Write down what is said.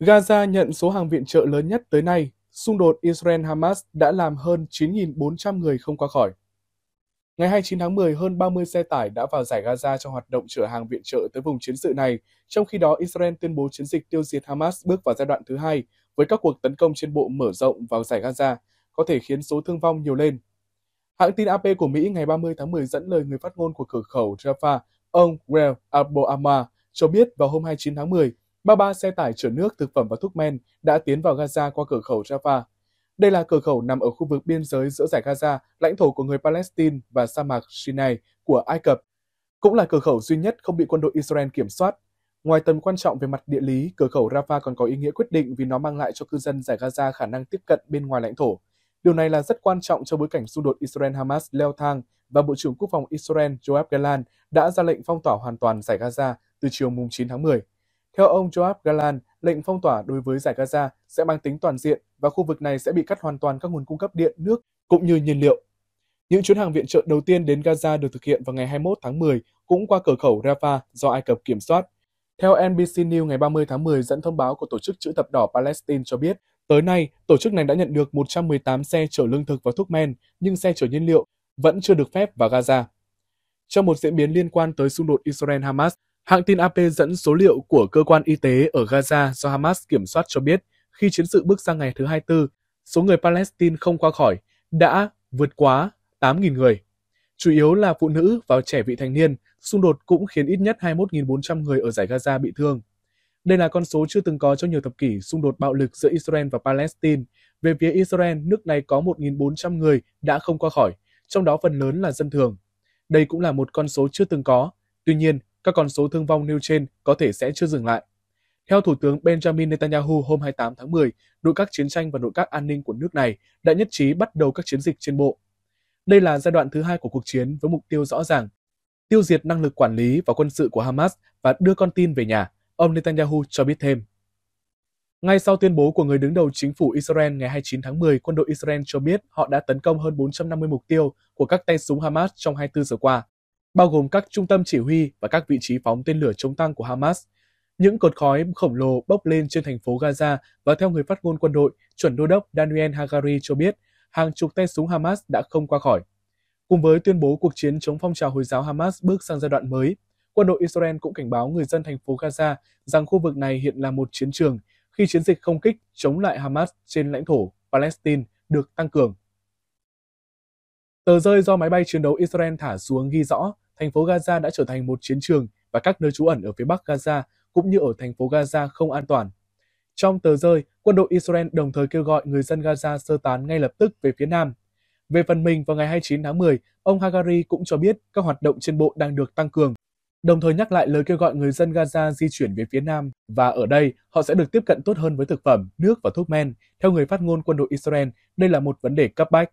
Gaza nhận số hàng viện trợ lớn nhất tới nay, xung đột Israel-Hamas đã làm hơn 9.400 người không qua khỏi. Ngày 29 tháng 10, hơn 30 xe tải đã vào giải Gaza trong hoạt động chở hàng viện trợ tới vùng chiến sự này, trong khi đó Israel tuyên bố chiến dịch tiêu diệt Hamas bước vào giai đoạn thứ hai với các cuộc tấn công trên bộ mở rộng vào giải Gaza, có thể khiến số thương vong nhiều lên. Hãng tin AP của Mỹ ngày 30 tháng 10 dẫn lời người phát ngôn của cửa khẩu Rafah, ông Well Abu Ammar, cho biết vào hôm 29 tháng 10, 33 xe tải chở nước, thực phẩm và thuốc men đã tiến vào Gaza qua cửa khẩu Rafah. Đây là cửa khẩu nằm ở khu vực biên giới giữa giải Gaza, lãnh thổ của người Palestine và sa mạc Sinai của Ai Cập. Cũng là cửa khẩu duy nhất không bị quân đội Israel kiểm soát. Ngoài tầm quan trọng về mặt địa lý, cửa khẩu Rafah còn có ý nghĩa quyết định vì nó mang lại cho cư dân giải Gaza khả năng tiếp cận bên ngoài lãnh thổ. Điều này là rất quan trọng trong bối cảnh xung đột Israel-Hamas leo thang và Bộ trưởng Quốc phòng Israel Joab Galan đã ra lệnh phong tỏa hoàn toàn giải Gaza từ chiều 9 tháng 10. Theo ông Joab Galan, lệnh phong tỏa đối với giải Gaza sẽ mang tính toàn diện và khu vực này sẽ bị cắt hoàn toàn các nguồn cung cấp điện, nước cũng như nhiên liệu. Những chuyến hàng viện trợ đầu tiên đến Gaza được thực hiện vào ngày 21 tháng 10 cũng qua cửa khẩu Rafah do Ai Cập kiểm soát. Theo NBC News ngày 30 tháng 10 dẫn thông báo của Tổ chức Chữ Thập Đỏ Palestine cho biết, tới nay, tổ chức này đã nhận được 118 xe chở lương thực và thuốc men, nhưng xe chở nhiên liệu vẫn chưa được phép vào Gaza. Trong một diễn biến liên quan tới xung đột Israel-Hamas, Hãng tin AP dẫn số liệu của cơ quan y tế ở Gaza do Hamas kiểm soát cho biết khi chiến sự bước sang ngày thứ 24, số người Palestine không qua khỏi đã vượt quá 8.000 người. Chủ yếu là phụ nữ và trẻ vị thành niên, xung đột cũng khiến ít nhất 21.400 người ở giải Gaza bị thương. Đây là con số chưa từng có trong nhiều thập kỷ xung đột bạo lực giữa Israel và Palestine. Về phía Israel, nước này có 1.400 người đã không qua khỏi, trong đó phần lớn là dân thường. Đây cũng là một con số chưa từng có. Tuy nhiên, các con số thương vong nêu trên có thể sẽ chưa dừng lại. Theo Thủ tướng Benjamin Netanyahu hôm 28 tháng 10, nội các chiến tranh và nội các an ninh của nước này đã nhất trí bắt đầu các chiến dịch trên bộ. Đây là giai đoạn thứ hai của cuộc chiến với mục tiêu rõ ràng, tiêu diệt năng lực quản lý và quân sự của Hamas và đưa con tin về nhà, ông Netanyahu cho biết thêm. Ngay sau tuyên bố của người đứng đầu chính phủ Israel ngày 29 tháng 10, quân đội Israel cho biết họ đã tấn công hơn 450 mục tiêu của các tay súng Hamas trong 24 giờ qua, bao gồm các trung tâm chỉ huy và các vị trí phóng tên lửa chống tăng của Hamas. Những cột khói khổng lồ bốc lên trên thành phố Gaza và theo người phát ngôn quân đội, chuẩn đô đốc Daniel Hagari cho biết, hàng chục tay súng Hamas đã không qua khỏi. Cùng với tuyên bố cuộc chiến chống phong trào Hồi giáo Hamas bước sang giai đoạn mới, quân đội Israel cũng cảnh báo người dân thành phố Gaza rằng khu vực này hiện là một chiến trường khi chiến dịch không kích chống lại Hamas trên lãnh thổ Palestine được tăng cường. Tờ rơi do máy bay chiến đấu Israel thả xuống ghi rõ thành phố Gaza đã trở thành một chiến trường và các nơi trú ẩn ở phía bắc Gaza cũng như ở thành phố Gaza không an toàn. Trong tờ rơi, quân đội Israel đồng thời kêu gọi người dân Gaza sơ tán ngay lập tức về phía nam. Về phần mình, vào ngày 29 tháng 10, ông Hagari cũng cho biết các hoạt động trên bộ đang được tăng cường, đồng thời nhắc lại lời kêu gọi người dân Gaza di chuyển về phía nam và ở đây họ sẽ được tiếp cận tốt hơn với thực phẩm, nước và thuốc men. Theo người phát ngôn quân đội Israel, đây là một vấn đề cấp bách.